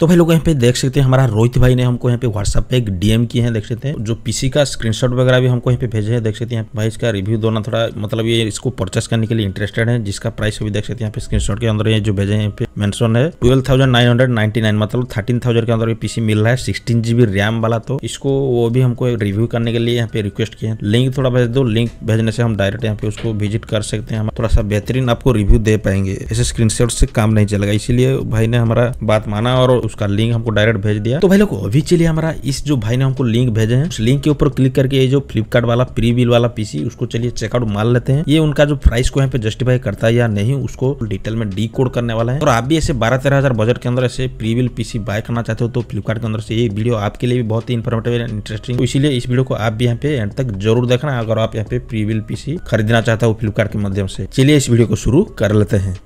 तो भाई लोग यहाँ पे देख सकते हैं हमारा रोहित भाई ने हमको यहाँ पे व्हाट्सअप पे एक डीएम किए हैं देख सकते हैं जो पीसी का स्क्रीनशॉट वगैरह भी हमको यहाँ पे भेजे हैं देख सकते हैं भाई इसका रिव्यू दोनों थोड़ा मतलब ये इसको परचेस करने के लिए इंटरेस्टेड है जिसका प्राइस भी देख सकते हैं यहाँ पे स्क्रीनशॉट के अंदर ये जो भेजे हैं पे है twelve thousand nine hundred nine मतलब थर्टीन थाउजेंड के अंदर पीसी मिल रहा है सिक्सटीन जीबी रैम वाला तो इसको वो भी हमको रिव्यू करने के लिए यहाँ पे रिक्वेस्ट किए हैं लिंक थोड़ा भेज दो लिंक भेजने से हम डायरेक्ट यहाँ पे उसको विजिट कर सकते हैं हम थोड़ा सा बेहतरीन आपको रिव्यू दे पाएंगे ऐसे स्क्रीन से काम नहीं चलेगा इसीलिए भाई ने हमारा बात माना और उसका लिंक हमको डायरेक्ट भेज दिया तो भाई लोग अभी चलिए हमारा इस जो भाई ने हमको लिंक भेजे हैं उस लिंक के ऊपर क्लिक करके ये जो फ्लिपकार्ट वाला प्री बिल वाला पीसी उसको चलिए चेकआउट मान लेते हैं ये उनका जो प्राइस को यहाँ पे जस्टिफाई करता है या नहीं उसको डिटेल में डी कोड करने वाला है और आप भी ऐसे बारह तेरह हजार बजट के अंदर ऐसे प्री बिल पीसी बाय करना चाहते हो तो फ्लिपकार्ट के अंदर से ये वीडियो आपके लिए भी बहुत ही इन्फॉर्मेटिव एंड इंटरेस्टिंग इसलिए इसीलिए इस वीडियो को आप भी यहाँ पे एंड तक जरूर देखना अगर आप यहाँ पे प्री बिल पीसी खरीदना चाहते हो फ्लिपकार्ट के माध्यम से चलिए इस वीडियो को शुरू कर लेते हैं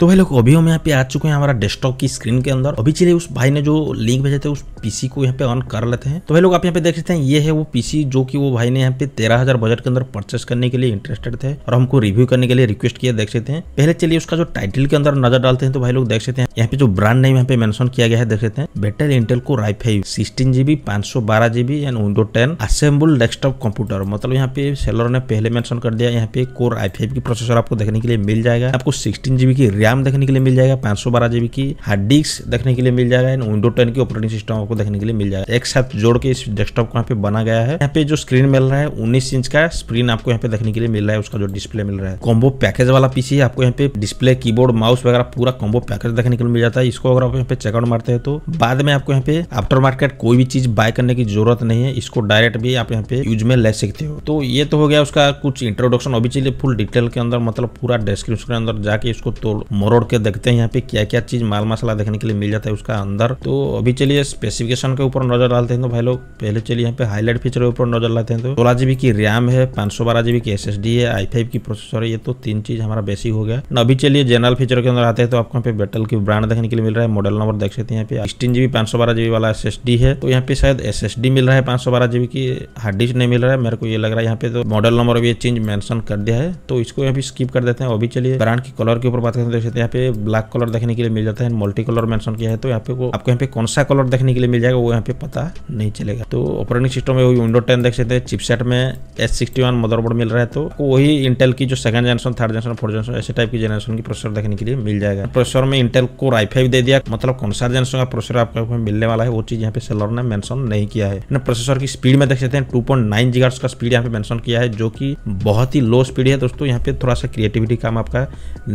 तो भाई लोग अभी हम यहाँ पे आ चुके हैं हमारा डेस्कटॉप की स्क्रीन के अंदर अभी चलिए उस भाई ने जो लिंक भेजे थे उस पीसी को यहाँ पे ऑन कर लेते हैं तो भाई लोग आप यहाँ पे देख सकते हैं ये है वो पीसी जो कि वो भाई ने यहाँ पे तेरह हजार बजट के अंदर परचेस करने के लिए इंटरेस्टेड थे और हमको रिव्यू करने के लिए रिक्वेस्ट किया देख सकते हैं पहले चलिए उसका जो टाइटल के अंदर नजर डालते हैं तो भाई लोग देख सकते हैं यहाँ पे जो ब्रांड नेम यहाँ पे मैंशन किया गया है देख सकते हैं बेटर इंटेल को राई फाइव सिक्सटीन जीबी पांच सौ बारह GB and window ten assemble desktop computer मतलब यहाँ पे सेलर ने पहले मेंशन कर दिया यहाँ पे कोर आई फाइव की प्रोसेसर आपको देखने के लिए मिल जाएगा आपको सिक्सटीन जीबी की रैम देखने के लिए मिल जाएगा पांच सौ बारह जीबी की हार्ड डिस्क देखने के लिए मिल जाएगा एंड विंडो टेन की ऑपरेटिंग सिस्टम आपको देखने के लिए मिल जाएगा एक साथ जोड़ के इस डेस्कटॉप को यहाँ पे बना गया है यहाँ पे जो स्क्रीन मिल रहा है उन्नीस इंच का स्क्रीन आपको यहाँ पे देखने के लिए मिल रहा है उसका जो डिस्प्ले मिल रहा है कॉम्बो पैकेज वाला पीसी आपको यहाँ पे डिस्प्ले कीबोर्ड माउस वगैरह पूरा कॉम्बो पैकेज देखने के लिए मिल जाता है इसको अगर आप यहाँ पे चेकआउट मारते हैं तो बाद में आपको यहाँ पे आफ्टर मार्केट कोई भी चीज बाय करने की जरूरत नहीं है इसको डायरेक्ट भी आप यहाँ पे यूज में ले सकते हो तो ये तो हो गया उसका कुछ इंट्रोडक्शन अभी चलिए फुल डिटेल के अंदर मतलब पूरा डिस्क्रिप्शन के अंदर जाके इसको मरोड़ के देखते हैं यहाँ पे क्या क्या चीज माल मसाला देखने के लिए मिल जाता है उसका अंदर तो अभी चलिए स्पेसिफिकेशन के ऊपर नजर डालते हैं तो भाई लोग पहले चलिए यहाँ पे हाईलाइट फीचर के ऊपर नजर डालते हैं तो सोलह जीबी की रैम है पांच सौ बारह जीबी की एस एस डी है आई फाइव की प्रोसेसर है ये तो तीन चीज हमारा बेसिक हो गया अभी चलिए जनरल फीचर के अंदर आते हैं तो आपको यहाँ पे बेटल की ब्रांड देखने के लिए मिल रहा है मॉडल नंबर देख सकते हैं यहाँ पे सिक्सटीन जीबी पांच सौ बारह जीबी वाला एस एस डी है तो यहाँ पे शायद एस एस डी मिल रहा है पांच सौ बारह जीबी की हार्ड डिस्क नहीं मिल रहा है मेरे को ये लग रहा है यहाँ पे तो मॉडल नंबर भी चेंज मेंशन कर दिया है तो इसको यहाँ पे स्किप कर देते हैं अभी चलिए ब्रांड की कलर के ऊपर बात करते हैं तो साथ तो यहाँ पे ब्लैक कलर देखने के लिए मिल जाता है मल्टी कलर मेंशन किया है तो यहाँ पे वो आपको यहाँ पे कौन सा कलर देखने के लिए मिल जाएगा वो यहाँ पे पता नहीं चलेगा तो ऑपरेटिंग सिस्टम में विंडो टेन देख सकते हैं चिपसेट में एस सिक्सटी वन मदरबोर्ड मिल रहा है तो वही इंटेल की जो second generation third generation fourth generation ऐसे टाइप की जनरेशन की प्रोसेसर देखने के लिए मिल जाएगा प्रोसेसर में इंटेल को राइफाइव दे दिया मतलब कौन सा जनरेशन का प्रोसेसर आपको मिलने वाला है वो चीज यहाँ पे सेलर ने मेंशन नहीं किया है प्रोसेसर की स्पीड में देख सकते हैं टू पॉइंट का स्पीड यहाँ पे मेंशन किया है जो कि बहुत ही लो स्पीड है दोस्तों यहाँ पे थोड़ा सा क्रिएटिविटी काम आपका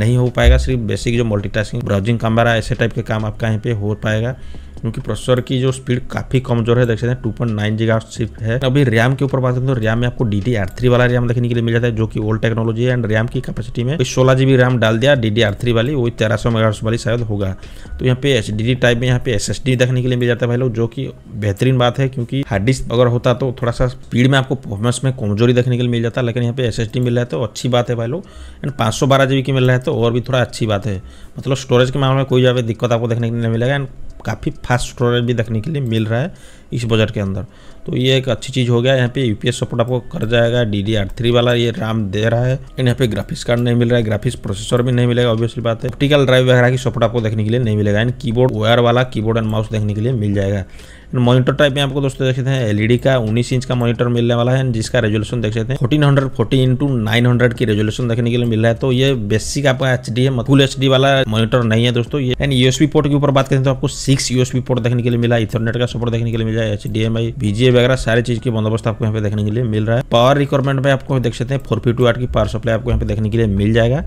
नहीं हो पाएगा सिर्फ बेसिक जो मल्टीटास्किंग ब्राउजिंग कैमरा ऐसे टाइप के काम आपका यहाँ पे हो पाएगा क्योंकि प्रोसेसर की जो स्पीड काफी कमजोर है देख सकते हैं टू पॉइंट नाइन जीगा सिर्फ है अभी रैम के ऊपर बात करें तो रैम में आपको डी थ्री वाला रैम देखने के लिए मिल जाता है जो कि ओल्ड टेक्नोलॉजी है एंड रैम की कैपेसिटी में सोलह जीबी रैम डाल दिया डी थ्री वाली वही तेरह सौ वाली शायद होगा तो यहाँ पे एच टाइप में यहाँ पे एस देखने के लिए मिल जाता है भाई लोग जो कि बेहतरीन बात है क्योंकि हार्ड डिस्क अगर होता तो थोड़ा सा स्पीड में आपको परफॉर्मेंस में कमजोरी देखने के लिए मिल जाता है लेकिन यहाँ पे एस मिल रहा है तो अच्छी बात है भाई लोग एंड पाँच सौ बारह की मिल रहा है तो और भी थोड़ा अच्छी बात है मतलब स्टोरेज के मामले में कोई ज़्यादा दिक्कत आपको देखने के लिए मिलेगा एंड काफ़ी फास्ट स्टोरेज भी देखने के लिए मिल रहा है इस बजट के अंदर तो ये एक अच्छी चीज़ हो गया यहाँ पे यूपीएस सपोर्ट आपको कर जाएगा डी डी आर थ्री वाला ये राम दे रहा है एंड यहाँ पे ग्राफिक्स कार्ड नहीं मिल रहा है ग्राफिक्स प्रोसेसर भी नहीं मिलेगा ऑब्वियसली बात है ऑप्टिकल ड्राइव वगैरह की सपोर्ट आपको देखने के लिए नहीं मिलेगा एंड कीबोर्ड वायर वाला कीबोर्ड एंड माउस देखने के लिए मिल जाएगा मॉनिटर टाइप में आपको दोस्तों देख सकते हैं एलईडी e का 19 इंच का मॉनिटर मिलने वाला है जिसका रेजोल्यूशन देख सकते हैं 1440 फोर्टी इंटू नाइन की रेजोल्यूशन देखने के लिए मिल रहा है तो ये बेसिक आपका एच डी है फुल एच वाला मॉनिटर नहीं है दोस्तों ये एंड यूएसबी पोर्ट के ऊपर बात करें तो आपको सिक्स यूएसबी पोर्ट देखने के लिए मिला इथरनेट का सपोर्ट देखने के लिए मिला एच डी एम आई बीजे ये वगैरह सारी चीज की बंदोबस्त आपको यहाँ पे देखने के लिए मिल रहा है पावर रिक्वायरमेंट में आपको देख सकते हैं फोर पी टू की पावर सप्लाई आपको यहाँ पे देखने के लिए मिल जाएगा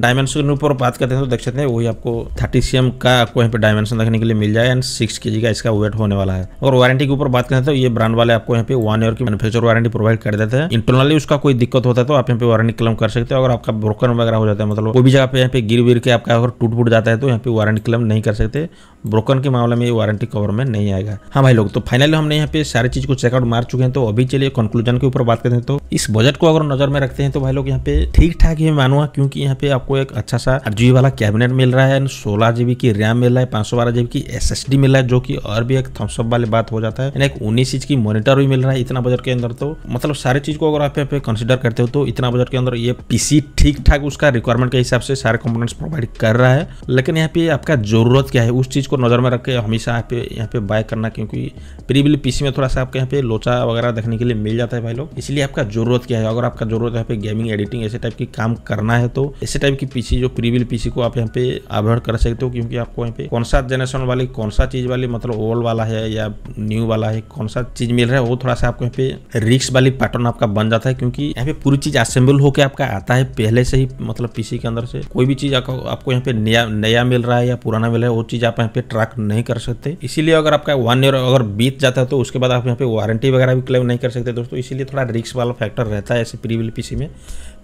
डायमेंशन ऊपर बात करते हैं तो देख सकते हैं वही आपको थर्टी सी का आपको यहाँ पे डायमेंशन देखने के लिए मिल जाएगा एंड सिक्स के का इसका वेट होने वाला है और वारंटी के ऊपर बात करें तो ये ब्रांड वाले आपको यहाँ पे वन ईयर की मैनुफेक्चर वारंटी प्रोवाइड कर देते हैं इंटरनली उसका कोई दिक्कत होता है तो आप यहाँ पे वारंटी क्लेम कर सकते हो अगर आपका ब्रोकन वगैरह हो जाता है मतलब कोई भी जगह पे यहाँ पे गिर गिर के आपका अगर टूट फूट जाता है तो यहाँ पे वारंटी क्लेम नहीं कर सकते ब्रोकन के मामले में ये वारंटी कवर में नहीं आएगा हाँ भाई लोग तो फाइनली हमने यहाँ पे सारी चीज़ को चेकआउट मार चुके हैं तो अभी चलिए कंक्लूजन के ऊपर बात करते हैं तो इस बजट को अगर नजर में रखते हैं तो भाई लोग यहाँ पे ठीक ठाक ही मानूंगा क्योंकि यहाँ पे आपको एक अच्छा सा आठ वाला कैबिनेट मिल रहा है सोलह जीबी की रैम मिल रहा है पांच सौ बारह जीबी की एस मिल रहा है जो की और भी एक थम्सअप वाली बात हो जाता है एक उन्नीस इंच की मॉनिटर भी मिल रहा है इतना बजट के अंदर तो मतलब सारी चीज को अगर आप यहाँ पे कंसिडर करते हो तो इतना बजट के अंदर ये पीसी ठीक ठाक उसका रिक्वायरमेंट के हिसाब से सारे कंपोनेंट्स प्रोवाइड कर रहा है लेकिन यहाँ पे आपका जरूरत क्या है उस चीज को नजर में रख हमेशा यहाँ पे बाय करना क्योंकि प्रीवियस पीसी में थोड़ा सा आपके यहाँ पे लोचा वगैरह देखने के लिए मिल जाता है भाई लोग इसलिए आपका जरूरत क्या है अगर आपका जरूरत यहाँ पे गेमिंग एडिटिंग ऐसे टाइप की काम करना है तो ऐसे टाइप की पीसी जो प्रीविल पीसी को आप यहाँ पे अवॉइड कर सकते हो क्योंकि आपको यहाँ पे कौन सा जनरेशन वाली कौन सा चीज वाली मतलब ओल्ड वाला है या न्यू वाला है कौन सा चीज मिल रहा है वो थोड़ा सा आपको यहाँ पे रिक्स वाली पैटर्न आपका बन जाता है क्योंकि यहाँ पे पूरी चीज असेंबल होकर आपका आता है पहले से ही मतलब पीसी के अंदर से कोई भी चीज आपको यहाँ पे नया नया मिल रहा है या पुराना मिल रहा है वो चीज आप यहाँ पे ट्रैक नहीं कर सकते इसीलिए अगर आपका वन ईयर अगर बीत जाता है तो उसके बाद आप यहाँ पे वारंटी वगैरह भी क्लेम नहीं कर सकते दोस्तों इसीलिए थोड़ा रिक्स वाला फैक्टर रहता है ऐसे प्रीवियल पीसी में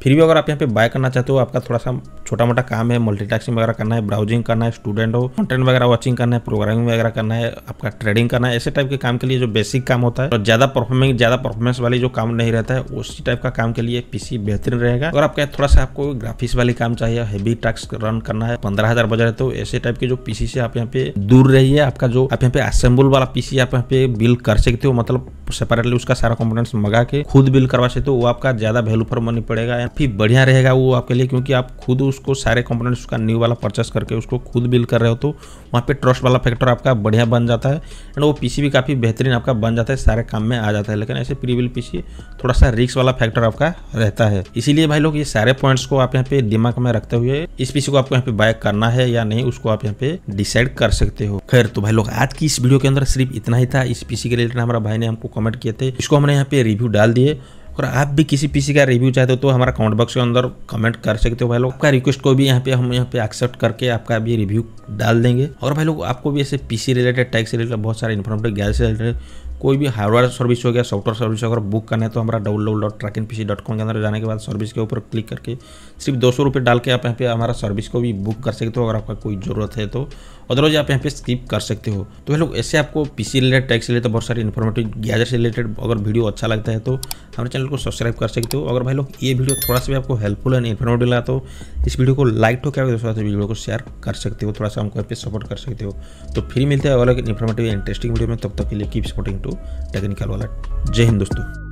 फिर भी अगर आप यहाँ पे बाय करना चाहते हो आपका थोड़ा सा छोटा मोटा काम है मल्टीटास्किंग वगैरह करना है ब्राउजिंग करना है स्टूडेंट हो कंटेंट वगैरह वॉचिंग करना है प्रोग्रामिंग वगैरह करना है आपका ट्रेडिंग करना है ऐसे टाइप के काम के लिए जो बेसिक काम होता है और ज्यादा परफॉर्मिंग ज्यादा परफॉर्मेंस वाली जो काम नहीं रहता है उसी टाइप का काम के लिए पीसी बेहतरीन रहेगा अगर आपका थोड़ा सा आपको ग्राफिक्स वाले काम चाहिए हैवी टास्क रन करना है पंद्रह हजार बजा तो ऐसे टाइप के जो पीसी से आप यहाँ पे दूर रहिए आपका जो आप यहाँ पे असेंबल वाला पीसी आप यहाँ पे बिल कर सकते हो मतलब सेपरेटली उसका सारा कंपोनेंट्स मंगा के खुद बिल करवा सकते हो वो आपका ज्यादा वैल्यू फॉर मनी पड़ेगा काफ़ी बढ़िया रहेगा वो आपके लिए क्योंकि आप खुद उसको सारे कंपोनेंट्स उसका न्यू वाला परचेस करके उसको खुद बिल कर रहे हो तो वहाँ पे ट्रस्ट वाला फैक्टर आपका बढ़िया बन जाता है एंड वो पीसी भी काफ़ी बेहतरीन आपका बन जाता है सारे काम में आ जाता है लेकिन ऐसे प्रीविल बिल पीसी थोड़ा सा रिक्स वाला फैक्टर आपका रहता है इसीलिए भाई लोग ये सारे पॉइंट्स को आप यहाँ पे दिमाग में रखते हुए इस पीसी को आपको यहाँ पे बाय करना है या नहीं उसको आप यहाँ पे डिसाइड कर सकते हो खैर तो भाई लोग आज की इस वीडियो के अंदर सिर्फ इतना ही था इस पीसी के रिलेटेड हमारा भाई ने हमको कमेंट किए थे इसको हमने यहाँ पे रिव्यू डाल दिए और आप भी किसी पीसी का रिव्यू चाहते हो तो, तो हमारा कमेंट बॉक्स के अंदर कमेंट कर सकते हो भाई लोग आपका रिक्वेस्ट को भी यहाँ पे हम यहाँ पे एक्सेप्ट करके आपका भी रिव्यू डाल देंगे और भाई लोग आपको भी ऐसे पीसी रिलेटेड टैक्स रिलेटेड बहुत सारे इन्फॉर्मेटिव गैस रिलेटेड कोई भी हार्डवेयर सर्विस हो गया सॉफ्टवेयर सर्विस अगर बुक करना है तो हमारा डब्ल W dot track P dot com के अंदर जाने के बाद सर्विस के ऊपर क्लिक करके सिर्फ दो सौ रुपये डाल के आप यहाँ पे हमारा सर्विस को भी बुक कर सकते हो अगर आपका कोई ज़रूरत है तो अदरवाइज आप यहाँ पे स्किप कर सकते हो तो लोग ऐसे आपको पीसी रिलेटेड टैक्स रिलेटेड तो बहुत सारी इन्फॉर्मेटिव गैजर से रिलेटेड अगर वीडियो अच्छा लगता है तो हमारे चैनल को सब्सक्राइब कर सकते हो अगर भाई लोग ये वीडियो थोड़ा सा भी आपको हेल्पफुल एंड इन्फॉर्मेटिव लगा तो इस वीडियो को लाइक ठोक दोस्तों साथ वीडियो को शेयर कर सकते हो थोड़ा सा हमको यहाँ पे सपोर्ट कर सकते हो तो फिर मिलते हैं अलग इन्फॉर्मेटिव इंटरेस्टिंग वीडियो में तब तक के लिए कीप सपोर्टिंग टू टेक्निकल वाला जय हिंद दोस्तों